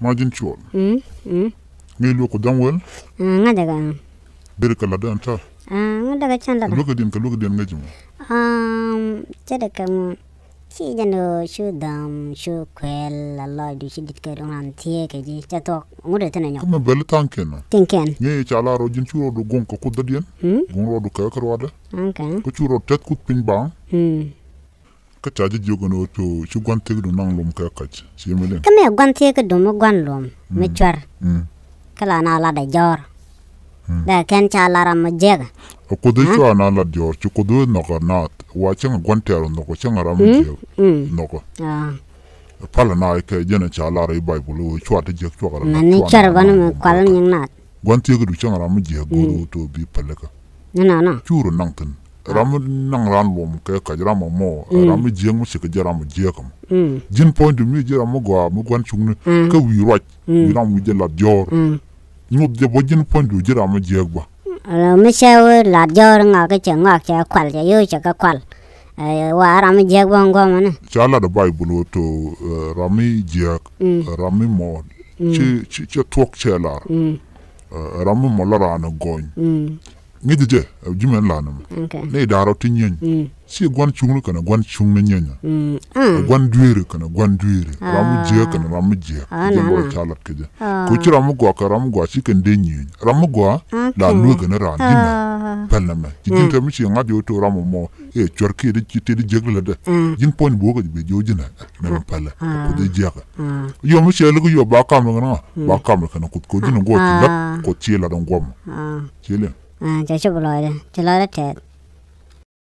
majin ciwon mm, mm. ngai loko Ah, nga daga bere kala dan Ah, nga daga can da loko din ka loko din ngaji mu um tada ka mu si jano shu dam shu kwel la du shi dit ka don han tie ka ji ta to ngure tana nyo kuma bel tanken tanken ngai cha la ro jin churo do gon ko kudadien gon ro do hmm? ka ka ro da ko churo tet kut pin ba Hmm ka chaji jogo no to chu gwan te do nang lom ka ka chi me le kame gwan te do mo gwan lom me chwar kala na la da jor da ken cha la ra mo jega ko do chu ana la jor chu ko do no ka na wa chen gwan te ro no ko chen ra mo jega no ko pala na ke jena cha la ra bible chu ata je chu ra na ni char ban mo kwal nyang na gwan te do chen ra mo jega go to bi pala ka na na chu ro nang tin Ah. ram nang ran bom ke ka jira mo mo ram jeng mo se ka jira mo je kam jin point mi jira mo go mo gwan chung ne hmm. ka wi rot hmm. wi ram wi jela jor hmm. ngop je bo jin point du jira mo je gba ram se we la jor nga ka che nga che kwal je yo che ka kwal eh, wa ram je gbo ngo mo ne cha la da bible to eh, ram je eh, ram mo chi chi chi tok che la ram mo la ran goin ngi di je jume la na ne da ro ti nyen si gwan chung lu kana gwan chung ne nyen gwan duire kana gwan duire ra mu je kana ra mu je ko mo cha la ke je ku ci ra mu gwa ka ra mu gwa si ken de nyen ra mu gwa da lu ke ne ra ni na pel na ma ji tin ta mi ci nga di o to ra mu mo e chor ki de ci te di je gle de jin pon jina na pel ko de yo mu che yo ba ka mo na ba jina go ti ko ti la mo ti อ่าชุบลอยเลยจะลอยแล้วแฉด